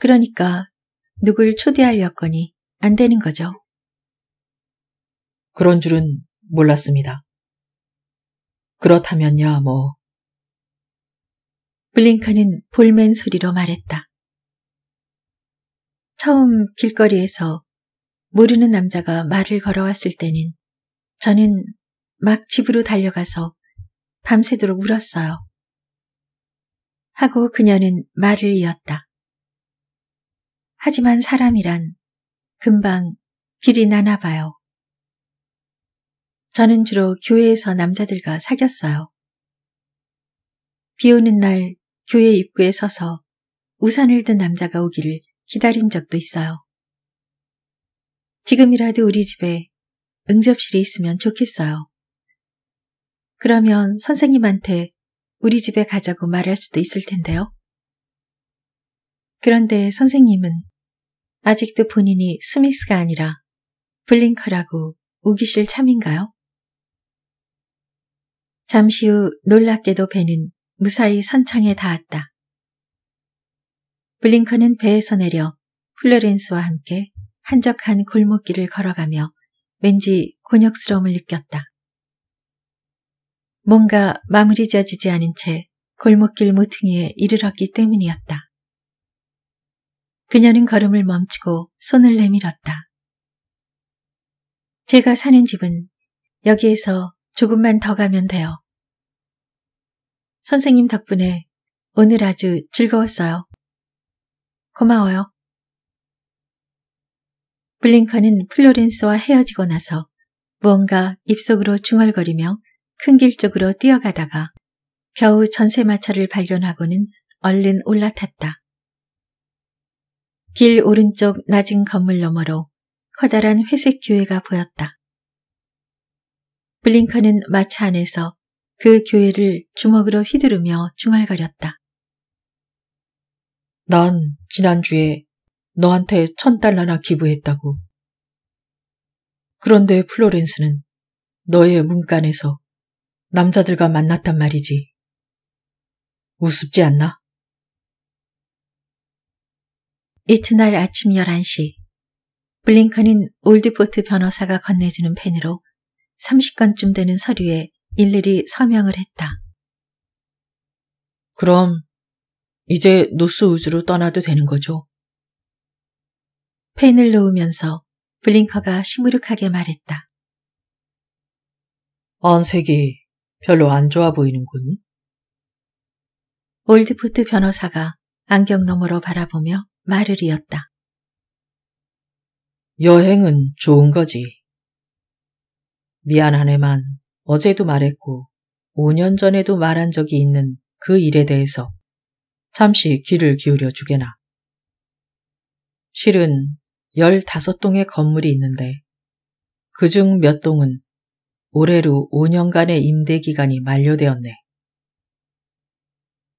그러니까 누굴 초대할 여건이 안 되는 거죠. 그런 줄은 몰랐습니다. 그렇다면야 뭐. 블링카는 볼멘 소리로 말했다. 처음 길거리에서 모르는 남자가 말을 걸어왔을 때는 저는 막 집으로 달려가서 밤새도록 울었어요. 하고 그녀는 말을 이었다. 하지만 사람이란 금방 길이 나나 봐요. 저는 주로 교회에서 남자들과 사귀었어요. 비 오는 날 교회 입구에 서서 우산을 든 남자가 오기를 기다린 적도 있어요. 지금이라도 우리 집에 응접실이 있으면 좋겠어요. 그러면 선생님한테 우리 집에 가자고 말할 수도 있을 텐데요. 그런데 선생님은 아직도 본인이 스미스가 아니라 블링커라고 우기실 참인가요? 잠시 후 놀랍게도 배는 무사히 선창에 닿았다. 블링컨은 배에서 내려 플로렌스와 함께 한적한 골목길을 걸어가며 왠지 곤욕스러움을 느꼈다. 뭔가 마무리 지어지지 않은 채 골목길 모퉁이에 이르렀기 때문이었다. 그녀는 걸음을 멈추고 손을 내밀었다. 제가 사는 집은 여기에서 조금만 더 가면 돼요. 선생님 덕분에 오늘 아주 즐거웠어요. 고마워요. 블링컨은 플로렌스와 헤어지고 나서 무언가 입속으로 중얼거리며 큰 길 쪽으로 뛰어가다가 겨우 전세마차를 발견하고는 얼른 올라탔다. 길 오른쪽 낮은 건물 너머로 커다란 회색 교회가 보였다. 블링컨은 마차 안에서 그 교회를 주먹으로 휘두르며 중얼거렸다. 난 지난주에 너한테 천 달러나 기부했다고. 그런데 플로렌스는 너의 문간에서 남자들과 만났단 말이지. 우습지 않나? 이튿날 아침 11시 블링컨인 올드포트 변호사가 건네주는 펜으로 30건쯤 되는 서류에 일일이 서명을 했다. 그럼 이제 노스 우주로 떠나도 되는 거죠? 펜을 놓으면서 블링커가 시무룩하게 말했다. 안색이 별로 안 좋아 보이는군. 올드푸트 변호사가 안경 너머로 바라보며 말을 이었다. 여행은 좋은 거지. 미안하네만 어제도 말했고 5년 전에도 말한 적이 있는 그 일에 대해서 잠시 귀를 기울여 주게나. 실은 15동의 건물이 있는데 그 중 몇 동은 올해로 5년간의 임대 기간이 만료되었네.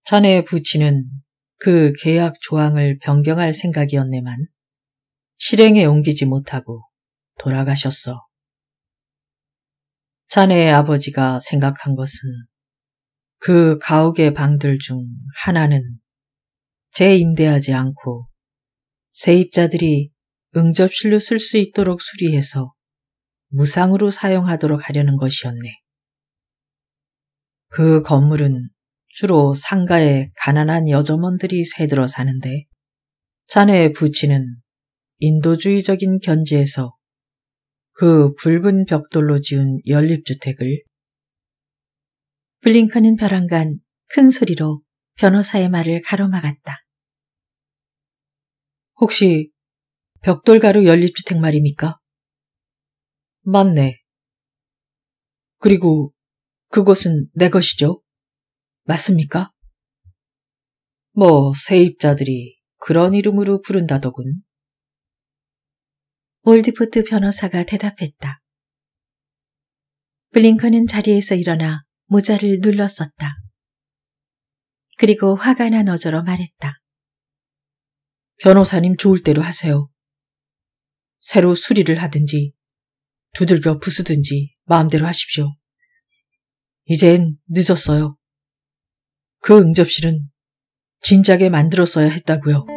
자네 부친은 그 계약 조항을 변경할 생각이었네만 실행에 옮기지 못하고 돌아가셨어. 사내의 아버지가 생각한 것은 그 가옥의 방들 중 하나는 재임대하지 않고 세입자들이 응접실로 쓸 수 있도록 수리해서 무상으로 사용하도록 하려는 것이었네. 그 건물은 주로 상가에 가난한 여점원들이 새들어 사는데 자네의 부친은 인도주의적인 견지에서 그 붉은 벽돌로 지은 연립주택을 블링커는 벼랑간 큰 소리로 변호사의 말을 가로막았다. 혹시 벽돌가루 연립주택 말입니까? 맞네. 그리고 그곳은 내 것이죠? 맞습니까? 뭐 세입자들이 그런 이름으로 부른다더군. 올드포트 변호사가 대답했다. 블링컨은 자리에서 일어나 모자를 눌렀었다. 그리고 화가 난 어조로 말했다. 변호사님 좋을 대로 하세요. 새로 수리를 하든지 두들겨 부수든지 마음대로 하십시오. 이젠 늦었어요. 그 응접실은 진작에 만들었어야 했다고요.